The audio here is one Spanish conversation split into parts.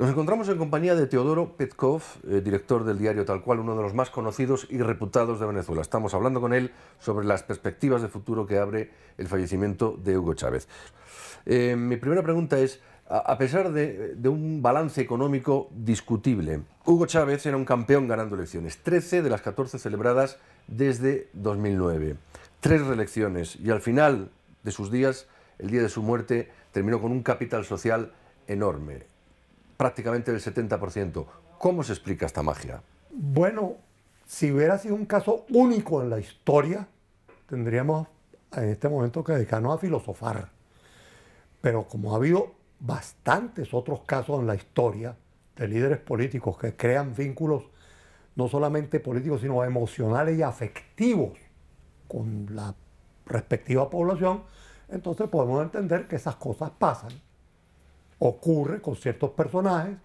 Nos encontramos en compañía de Teodoro Petkov, eh, director del diario Tal Cual, uno de los más conocidos y reputados de Venezuela. Estamos hablando con él sobre las perspectivas de futuro que abre el fallecimiento de Hugo Chávez. Eh, mi primera pregunta es, a pesar de, de, un balance económico discutible, Hugo Chávez era un campeón ganando elecciones, 13 de las 14 celebradas desde 2009, tres reelecciones y al final de sus días, el día de su muerte, terminó con un capital social enorme prácticamente del 70%. ¿Cómo se explica esta magia? Bueno, si hubiera sido un caso único en la historia, tendríamos en este momento que dedicarnos a filosofar. Pero como ha habido bastantes otros casos en la historia de líderes políticos que crean vínculos no solamente políticos, sino emocionales y afectivos con la respectiva población, entonces podemos entender que esas cosas pasan ocurre con ciertos personajes,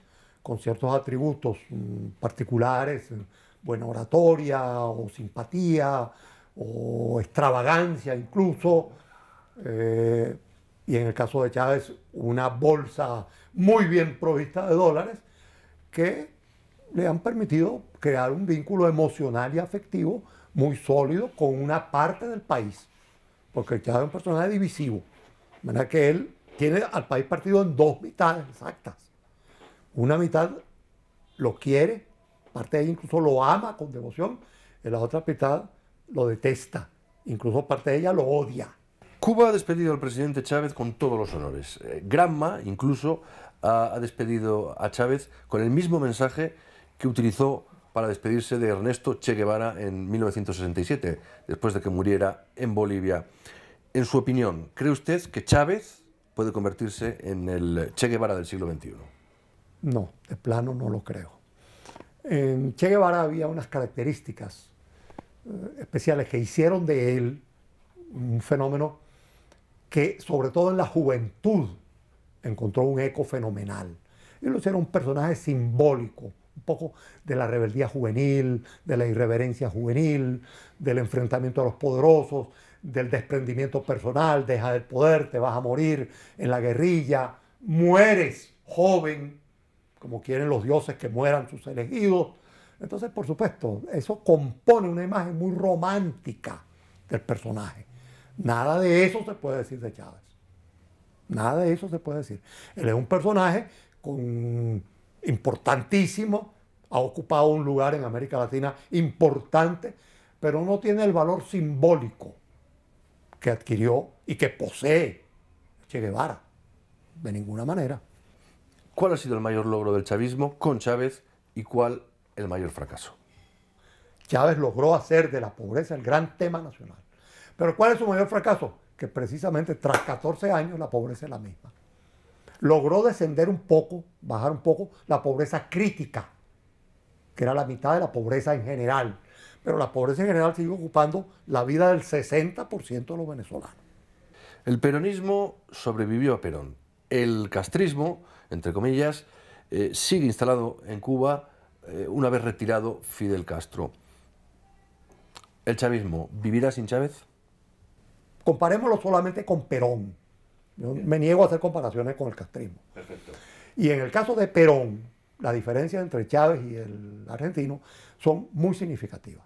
con ciertos atributos mm, particulares, eh, buena oratoria o simpatía o extravagancia incluso. Eh, y en el caso de Chávez, una bolsa muy bien provista de dólares que le han permitido crear un vínculo emocional y afectivo muy sólido con una parte del país, porque Chávez es un personaje divisivo. De manera que él tiene al país partido en dos mitades exactas. Una mitad lo quiere, parte de ella incluso lo ama con devoción, en la otra mitad lo detesta, incluso parte de ella lo odia. Cuba ha despedido al presidente Chávez con todos los honores. Eh, Granma incluso ha, despedido a Chávez con el mismo mensaje que utilizó para despedirse de Ernesto Che Guevara en 1967, después de que muriera en Bolivia. En su opinión, ¿cree usted que Chávez puede convertirse en el Che Guevara del siglo XXI? No, de plano no lo creo. En Che Guevara había unas características eh, especiales que hicieron de él un fenómeno que sobre todo en la juventud encontró un eco fenomenal. Él era un personaje simbólico, un poco de la rebeldía juvenil, de la irreverencia juvenil, del enfrentamiento a los poderosos, del desprendimiento personal, deja el poder, te vas a morir en la guerrilla, mueres joven, como quieren los dioses que mueran sus elegidos. Entonces, por supuesto, eso compone una imagen muy romántica del personaje. Nada de eso se puede decir de Chávez. Nada de eso se puede decir. Él es un personaje con, importantísimo, ha ocupado un lugar en América Latina importante, pero no tiene el valor simbólico que adquirió y que posee Che Guevara. De ninguna manera. ¿Cuál ha sido el mayor logro del chavismo con Chávez y cuál el mayor fracaso? Chávez logró hacer de la pobreza el gran tema nacional. Pero ¿cuál es su mayor fracaso? Que precisamente tras 14 años la pobreza es la misma. Logró descender un poco, bajar un poco la pobreza crítica, que era la mitad de la pobreza en general. Pero la pobreza en general sigue ocupando la vida del 60% de los venezolanos. El peronismo sobrevivió a Perón. El castrismo, entre comillas, eh, sigue instalado en Cuba eh, una vez retirado Fidel Castro. ¿El chavismo vivirá sin Chávez? Comparémoslo solamente con Perón. Yo me niego a hacer comparaciones con el castrismo. Perfecto. Y en el caso de Perón, la diferencia entre Chávez y el argentino son muy significativas.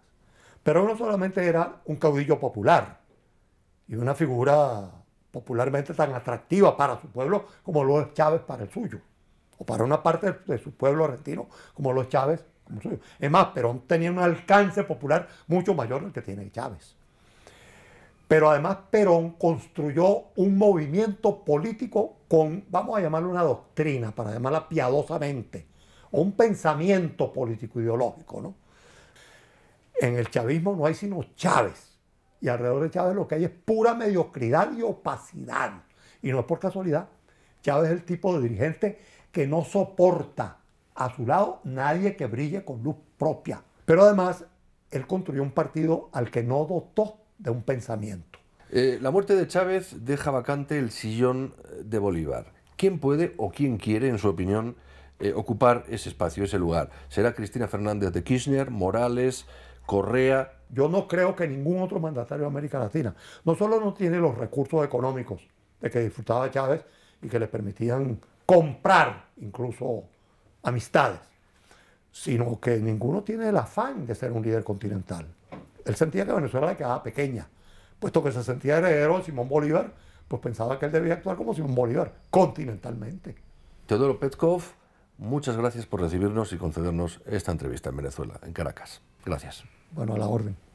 Pero no solamente era un caudillo popular y una figura popularmente tan atractiva para su pueblo como lo es Chávez para el suyo, o para una parte de su pueblo argentino como lo Chávez Es más, Perón tenía un alcance popular mucho mayor del que tiene Chávez. Pero además Perón construyó un movimiento político con, vamos a llamarlo una doctrina, para llamarla piadosamente, un pensamiento político-ideológico. ¿no? En el chavismo no hay sino Chávez. Y alrededor de Chávez lo que hay es pura mediocridad y opacidad. Y no es por casualidad. Chávez es el tipo de dirigente que no soporta a su lado nadie que brille con luz propia. Pero además, él construyó un partido al que no dotó de un pensamiento. Eh, la muerte de Chávez deja vacante el sillón de Bolívar. ¿Quién puede o quién quiere, en su opinión, eh, ocupar ese espacio, ese lugar. Será Cristina Fernández de Kirchner, Morales, Correa. Yo no creo que ningún otro mandatario de América Latina, no solo no tiene los recursos económicos de que disfrutaba Chávez y que le permitían comprar incluso amistades, sino que ninguno tiene el afán de ser un líder continental. Él sentía que Venezuela le quedaba pequeña, puesto que se sentía heredero de Simón Bolívar, pues pensaba que él debía actuar como Simón Bolívar, continentalmente. Teodoro Petkov muchas gracias por recibirnos y concedernos esta entrevista en Venezuela, en Caracas. Gracias. Bueno, a la orden.